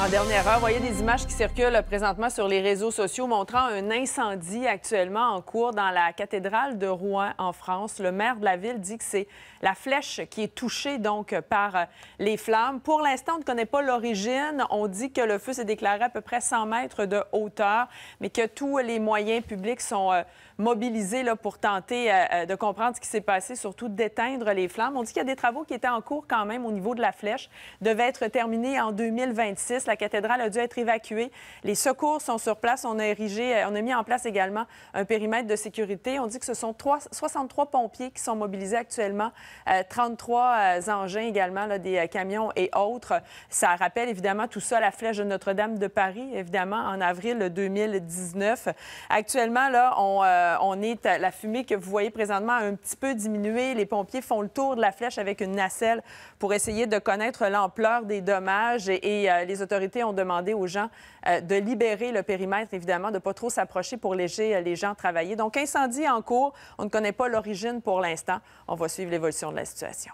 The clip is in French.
En dernière heure, voyez des images qui circulent présentement sur les réseaux sociaux montrant un incendie actuellement en cours dans la cathédrale de Rouen en France. Le maire de la ville dit que c'est la flèche qui est touchée donc par euh, les flammes. Pour l'instant, on ne connaît pas l'origine. On dit que le feu s'est déclaré à peu près 100 mètres de hauteur, mais que tous les moyens publics sont euh, mobilisés là, pour tenter euh, de comprendre ce qui s'est passé, surtout d'éteindre les flammes. On dit qu'il y a des travaux qui étaient en cours quand même au niveau de la flèche, devait être terminés en 2026 la cathédrale a dû être évacuée. Les secours sont sur place. On a érigé, euh, on a mis en place également un périmètre de sécurité. On dit que ce sont 3, 63 pompiers qui sont mobilisés actuellement, 33 euh, euh, engins également, des camions et autres. Ça rappelle évidemment tout ça la flèche de Notre-Dame de Paris, évidemment, en avril 2019. Actuellement, là, on, est la fumée que vous voyez présentement a un petit peu diminué. Les pompiers font le tour de la flèche avec une nacelle pour essayer de connaître l'ampleur des dommages et, les autorités ont demandé aux gens euh, de libérer le périmètre, évidemment, de ne pas trop s'approcher pour léger euh, les gens travailler. Donc, incendie en cours. On ne connaît pas l'origine pour l'instant. On va suivre l'évolution de la situation.